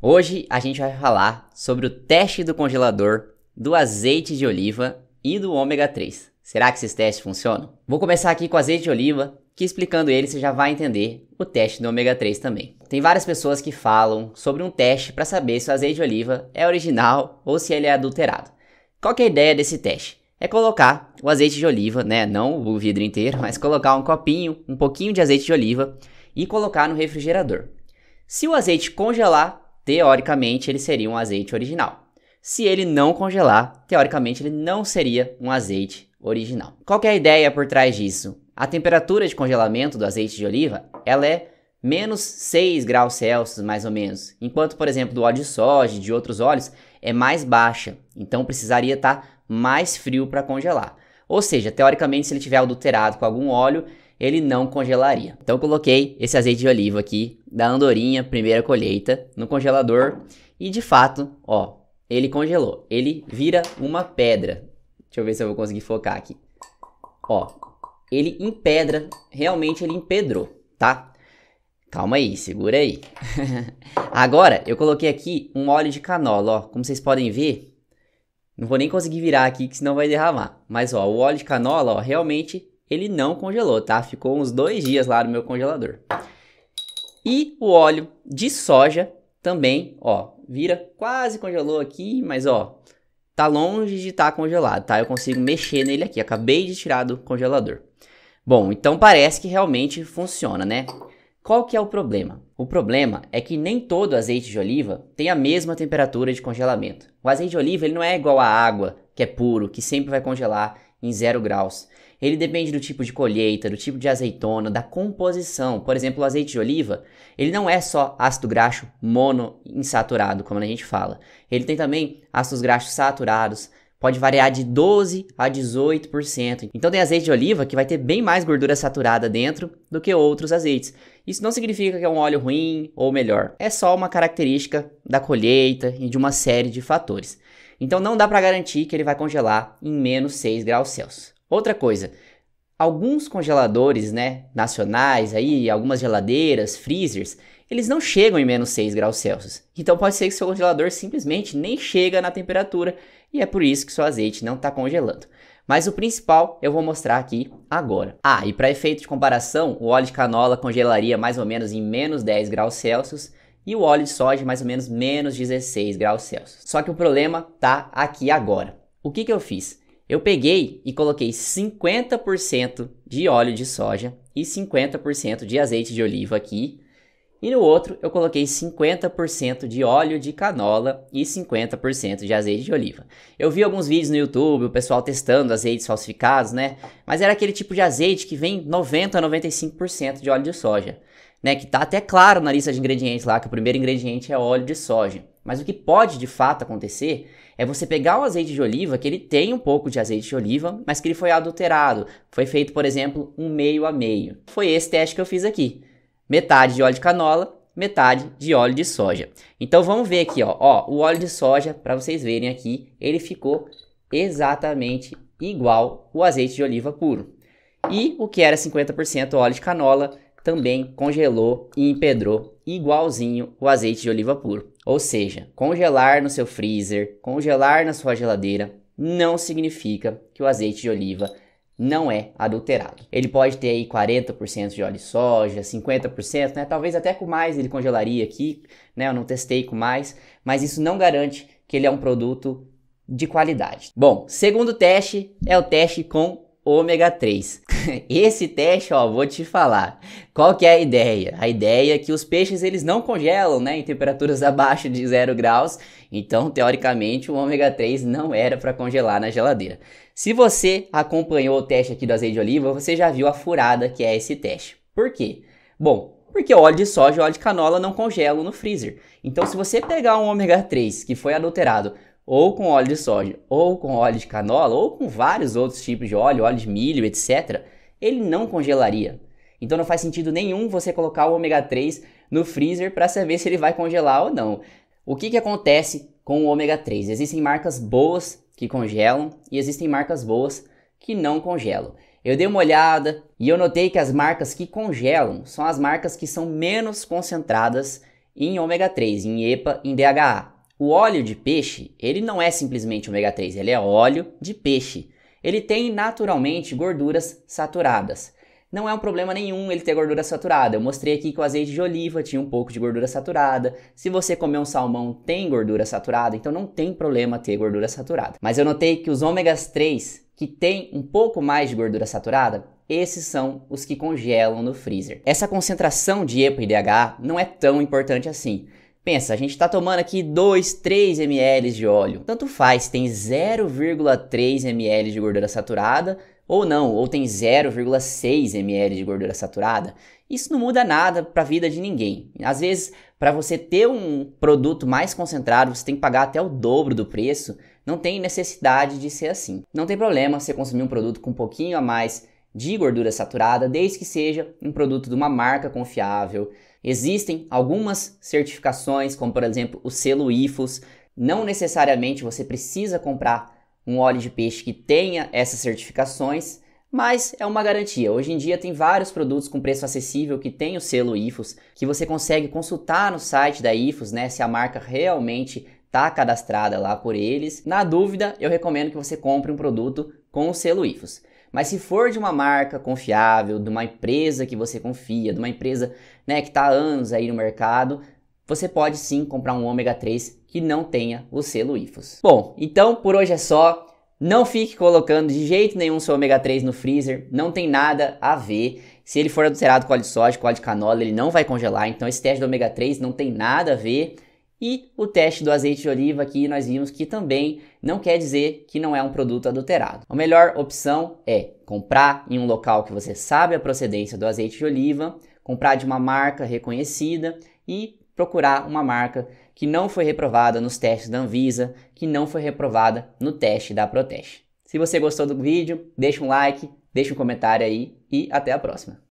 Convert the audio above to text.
Hoje a gente vai falar sobre o teste do congelador, do azeite de oliva e do ômega 3. Será que esses testes funcionam? Vou começar aqui com o azeite de oliva, que explicando ele você já vai entender o teste do ômega 3 também. Tem várias pessoas que falam sobre um teste para saber se o azeite de oliva é original ou se ele é adulterado. Qual é a ideia desse teste? É colocar o azeite de oliva, né, não o vidro inteiro, mas colocar um copinho, um pouquinho de azeite de oliva e colocar no refrigerador. Se o azeite congelar, teoricamente ele seria um azeite original. Se ele não congelar, teoricamente ele não seria um azeite original. Qual é a ideia por trás disso? A temperatura de congelamento do azeite de oliva, ela é menos 6 graus Celsius, mais ou menos. Enquanto, por exemplo, do óleo de soja e de outros óleos é mais baixa. Então precisaria estar tá mais frio para congelar. Ou seja, teoricamente, se ele tiver adulterado com algum óleo, ele não congelaria. Então coloquei esse azeite de oliva aqui da andorinha, primeira colheita, no congelador. E de fato, ó, ele congelou. Ele vira uma pedra. Deixa eu ver se eu vou conseguir focar aqui. Ó, ele empedra, realmente ele empedrou, tá? Calma aí, segura aí. Agora, eu coloquei aqui um óleo de canola, ó. Como vocês podem ver, não vou nem conseguir virar aqui, que senão vai derramar. Mas, ó, o óleo de canola, ó, realmente ele não congelou, tá? Ficou uns dois dias lá no meu congelador. E o óleo de soja também, ó, vira, quase congelou aqui, mas ó, tá longe de estar tá congelado, tá? Eu consigo mexer nele aqui, acabei de tirar do congelador. Bom, então parece que realmente funciona, né? Qual que é o problema? O problema é que nem todo azeite de oliva tem a mesma temperatura de congelamento. O azeite de oliva ele não é igual à água, que é puro, que sempre vai congelar em zero graus. Ele depende do tipo de colheita, do tipo de azeitona, da composição. Por exemplo, o azeite de oliva, ele não é só ácido graxo monoinsaturado, como a gente fala. Ele tem também ácidos graxos saturados, pode variar de 12 a 18%. Então tem azeite de oliva que vai ter bem mais gordura saturada dentro do que outros azeites. Isso não significa que é um óleo ruim ou melhor. É só uma característica da colheita e de uma série de fatores. Então não dá para garantir que ele vai congelar em menos 6 graus Celsius. Outra coisa, alguns congeladores né, nacionais, aí, algumas geladeiras, freezers, eles não chegam em menos 6 graus Celsius. Então pode ser que seu congelador simplesmente nem chega na temperatura e é por isso que seu azeite não está congelando. Mas o principal eu vou mostrar aqui agora. Ah, e para efeito de comparação, o óleo de canola congelaria mais ou menos em menos 10 graus Celsius e o óleo de soja mais ou menos menos 16 graus Celsius. Só que o problema tá aqui agora. O que, que eu fiz? Eu peguei e coloquei 50% de óleo de soja e 50% de azeite de oliva aqui. E no outro eu coloquei 50% de óleo de canola e 50% de azeite de oliva. Eu vi alguns vídeos no YouTube, o pessoal testando azeites falsificados, né? Mas era aquele tipo de azeite que vem 90 a 95% de óleo de soja né, que está até claro na lista de ingredientes lá que o primeiro ingrediente é óleo de soja. Mas o que pode de fato acontecer é você pegar o azeite de oliva, que ele tem um pouco de azeite de oliva, mas que ele foi adulterado. Foi feito, por exemplo, um meio a meio. Foi esse teste que eu fiz aqui. Metade de óleo de canola, metade de óleo de soja. Então vamos ver aqui, ó, ó o óleo de soja, para vocês verem aqui, ele ficou exatamente igual o azeite de oliva puro. E o que era 50% óleo de canola também congelou e empedrou igualzinho o azeite de oliva puro. Ou seja, congelar no seu freezer, congelar na sua geladeira, não significa que o azeite de oliva não é adulterado. Ele pode ter aí 40% de óleo de soja, 50%, né? Talvez até com mais ele congelaria aqui, né? Eu não testei com mais, mas isso não garante que ele é um produto de qualidade. Bom, segundo teste é o teste com ômega 3. Esse teste, ó, vou te falar. Qual que é a ideia? A ideia é que os peixes eles não congelam, né, em temperaturas abaixo de 0 graus. Então, teoricamente, o ômega 3 não era para congelar na geladeira. Se você acompanhou o teste aqui do azeite de oliva, você já viu a furada que é esse teste. Por quê? Bom, porque óleo de soja e óleo de canola não congelam no freezer. Então, se você pegar um ômega 3 que foi adulterado ou com óleo de soja, ou com óleo de canola, ou com vários outros tipos de óleo, óleo de milho, etc., ele não congelaria. Então não faz sentido nenhum você colocar o ômega 3 no freezer para saber se ele vai congelar ou não. O que, que acontece com o ômega 3? Existem marcas boas que congelam e existem marcas boas que não congelam. Eu dei uma olhada e eu notei que as marcas que congelam são as marcas que são menos concentradas em ômega 3, em EPA, em DHA. O óleo de peixe, ele não é simplesmente ômega 3, ele é óleo de peixe. Ele tem naturalmente gorduras saturadas. Não é um problema nenhum ele ter gordura saturada. Eu mostrei aqui que o azeite de oliva tinha um pouco de gordura saturada. Se você comer um salmão, tem gordura saturada, então não tem problema ter gordura saturada. Mas eu notei que os ômegas 3 que tem um pouco mais de gordura saturada, esses são os que congelam no freezer. Essa concentração de EPA e DHA não é tão importante assim. Pensa, a gente está tomando aqui 2, 3 ml de óleo. Tanto faz, tem 0,3 ml de gordura saturada ou não, ou tem 0,6 ml de gordura saturada. Isso não muda nada para a vida de ninguém. Às vezes, para você ter um produto mais concentrado, você tem que pagar até o dobro do preço. Não tem necessidade de ser assim. Não tem problema você consumir um produto com um pouquinho a mais de gordura saturada, desde que seja um produto de uma marca confiável. Existem algumas certificações, como por exemplo o selo IFOS. Não necessariamente você precisa comprar um óleo de peixe que tenha essas certificações, mas é uma garantia. Hoje em dia tem vários produtos com preço acessível que tem o selo IFOS, que você consegue consultar no site da IFOS, né, se a marca realmente está cadastrada lá por eles. Na dúvida, eu recomendo que você compre um produto com o selo IFOS. Mas se for de uma marca confiável, de uma empresa que você confia, de uma empresa né, que está há anos aí no mercado, você pode sim comprar um ômega 3 que não tenha o selo IFOS. Bom, então por hoje é só. Não fique colocando de jeito nenhum seu ômega 3 no freezer, não tem nada a ver. Se ele for adulterado com óleo de soja, com óleo de canola, ele não vai congelar. Então esse teste do ômega 3 não tem nada a ver e o teste do azeite de oliva aqui nós vimos que também não quer dizer que não é um produto adulterado. A melhor opção é comprar em um local que você sabe a procedência do azeite de oliva, comprar de uma marca reconhecida e procurar uma marca que não foi reprovada nos testes da Anvisa, que não foi reprovada no teste da Proteste. Se você gostou do vídeo, deixa um like, deixa um comentário aí e até a próxima.